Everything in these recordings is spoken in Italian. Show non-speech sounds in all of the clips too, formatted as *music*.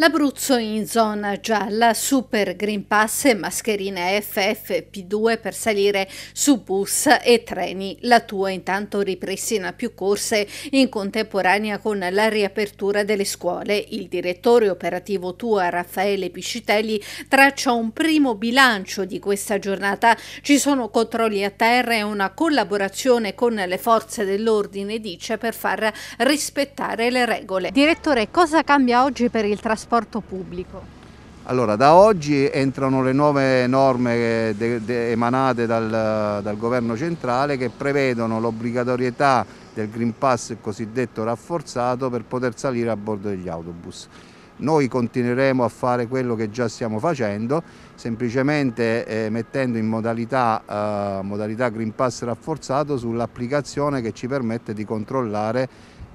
L'Abruzzo in zona gialla, super green pass e mascherine FFP2 per salire su bus e treni. La tua intanto ripristina più corse in contemporanea con la riapertura delle scuole. Il direttore operativo tua Raffaele Piscitelli traccia un primo bilancio di questa giornata. Ci sono controlli a terra e una collaborazione con le forze dell'ordine, dice, per far rispettare le regole. Direttore, cosa cambia oggi per il trasporto? trasporto pubblico? Allora, da oggi entrano le nuove norme eh, de, de, emanate dal, dal, governo centrale che prevedono l'obbligatorietà del Green Pass cosiddetto rafforzato per poter salire a bordo degli autobus. Noi continueremo a fare quello che già stiamo facendo, semplicemente eh, mettendo in modalità, eh, modalità Green Pass rafforzato sull'applicazione che ci permette di controllare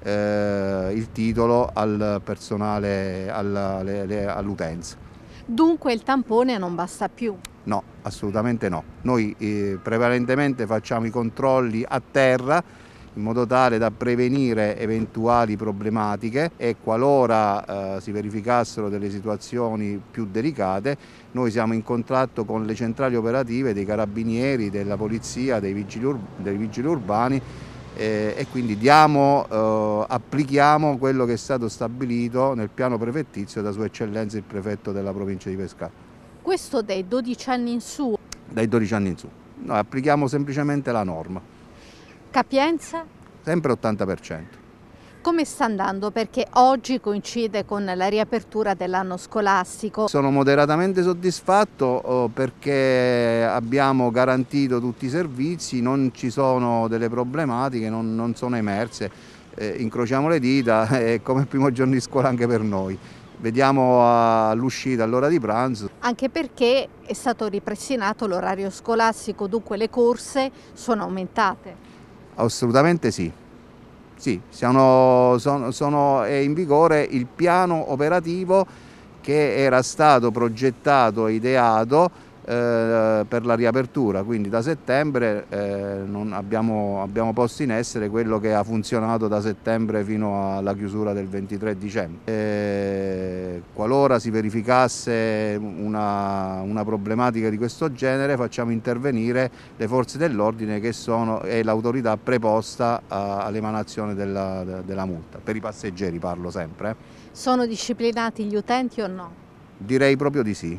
eh, il titolo al personale, all'utenza. Dunque il tampone non basta più? No, assolutamente no. Noi eh, prevalentemente facciamo i controlli a terra in modo tale da prevenire eventuali problematiche e qualora eh, si verificassero delle situazioni più delicate, noi siamo in contatto con le centrali operative dei carabinieri, della polizia, dei vigili, ur dei vigili urbani eh, e quindi diamo, eh, applichiamo quello che è stato stabilito nel piano prefettizio da Sua Eccellenza il prefetto della provincia di Pescara. Questo dai 12 anni in su? Dai 12 anni in su, noi applichiamo semplicemente la norma. Capienza? Sempre 80%. Come sta andando? Perché oggi coincide con la riapertura dell'anno scolastico. Sono moderatamente soddisfatto oh, perché abbiamo garantito tutti i servizi, non ci sono delle problematiche, non, non sono emerse. Eh, incrociamo le dita, *laughs* è come il primo giorno di scuola anche per noi vediamo all'uscita all'ora di pranzo. Anche perché è stato ripristinato l'orario scolastico, dunque le corse sono aumentate? Assolutamente sì. Sì, sono, sono, sono, è in vigore il piano operativo che era stato progettato e ideato eh, per la riapertura, quindi da settembre eh, abbiamo, abbiamo, posto in essere quello che ha funzionato da settembre fino alla chiusura del 23 dicembre. E eh, qualora si verificasse una, una, problematica di questo genere facciamo intervenire le forze dell'ordine che sono, è l'autorità preposta eh, all'emanazione della, della multa, per i passeggeri parlo sempre. Eh. Sono disciplinati gli utenti o no? Direi proprio di sì.